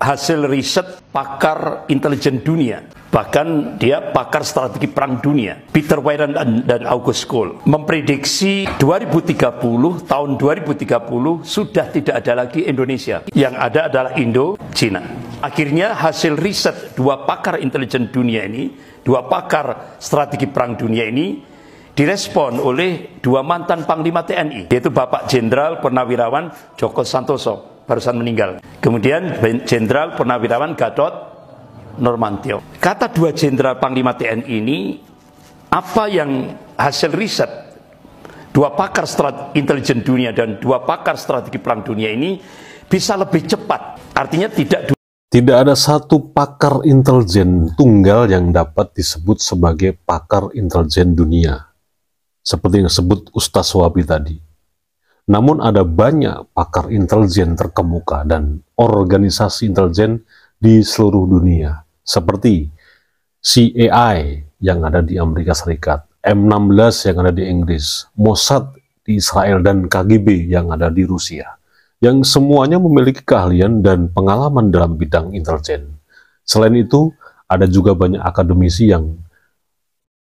hasil riset pakar intelijen dunia bahkan dia pakar strategi perang dunia Peter Wyden dan, August Cole memprediksi 2030 tahun 2030 sudah tidak ada lagi Indonesia yang ada adalah Indo Cina akhirnya hasil riset dua pakar intelijen dunia ini dua pakar strategi perang dunia ini direspon oleh dua mantan panglima TNI yaitu Bapak Jenderal Purnawirawan Joko Santoso barusan meninggal. Kemudian Jenderal Purnawirawan Gatot Normantio. Kata dua jenderal panglima TNI ini, apa yang hasil riset dua pakar intelijen dunia dan dua pakar strategi perang dunia ini bisa lebih cepat. Artinya tidak tidak ada satu pakar intelijen tunggal yang dapat disebut sebagai pakar intelijen dunia. Seperti yang disebut Ustaz Wabi tadi. Namun ada banyak pakar intelijen terkemuka dan organisasi intelijen di seluruh dunia, seperti CAI yang ada di Amerika Serikat, M16 yang ada di Inggris, Mossad di Israel, dan KGB yang ada di Rusia, yang semuanya memiliki keahlian dan pengalaman dalam bidang intelijen. Selain itu, ada juga banyak akademisi yang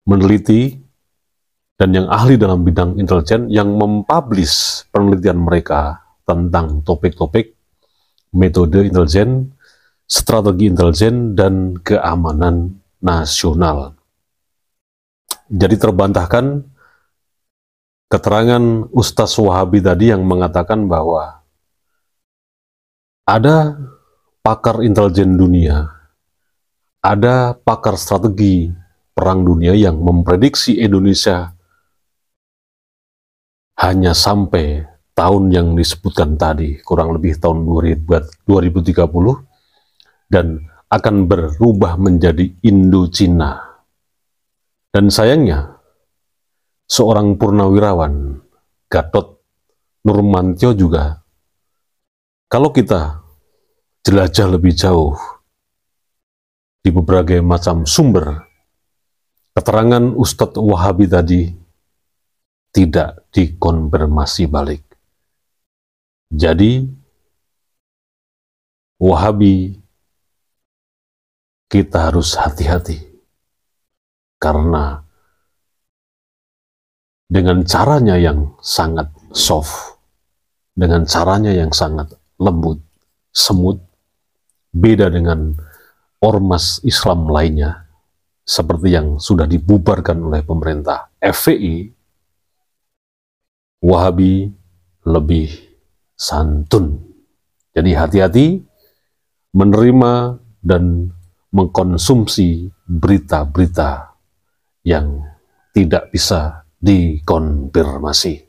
meneliti dan yang ahli dalam bidang intelijen yang mempublish penelitian mereka tentang topik-topik metode intelijen, strategi intelijen, dan keamanan nasional. Jadi terbantahkan keterangan Ustaz Wahabi tadi yang mengatakan bahwa ada pakar intelijen dunia, ada pakar strategi perang dunia yang memprediksi Indonesia hanya sampai tahun yang disebutkan tadi, kurang lebih tahun 2030, dan akan berubah menjadi Indo Cina. Dan sayangnya, seorang purnawirawan, Gatot Nurmantio juga, kalau kita jelajah lebih jauh di berbagai macam sumber, keterangan Ustadz Wahabi tadi tidak dikonfirmasi balik. Jadi, Wahabi, kita harus hati-hati karena dengan caranya yang sangat soft, dengan caranya yang sangat lembut, semut, beda dengan ormas Islam lainnya, seperti yang sudah dibubarkan oleh pemerintah. FPI Wahabi lebih santun. Jadi hati-hati menerima dan mengkonsumsi berita-berita yang tidak bisa dikonfirmasi.